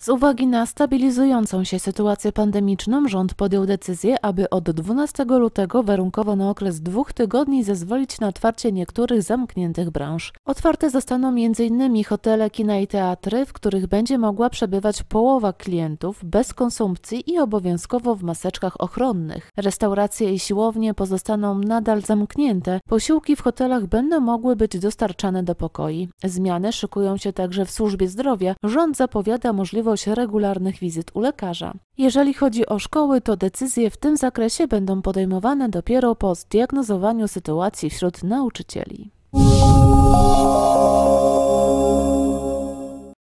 Z uwagi na stabilizującą się sytuację pandemiczną rząd podjął decyzję, aby od 12 lutego warunkowo na okres dwóch tygodni zezwolić na otwarcie niektórych zamkniętych branż. Otwarte zostaną m.in. hotele, kina i teatry, w których będzie mogła przebywać połowa klientów bez konsumpcji i obowiązkowo w maseczkach ochronnych. Restauracje i siłownie pozostaną nadal zamknięte, posiłki w hotelach będą mogły być dostarczane do pokoi. Zmiany szykują się także w służbie zdrowia. Rząd zapowiada możliwość spodziewał się regularnych wizyt u lekarza. Jeżeli chodzi o szkoły, to decyzje w tym zakresie będą podejmowane dopiero po zdiagnozowaniu sytuacji wśród nauczycieli.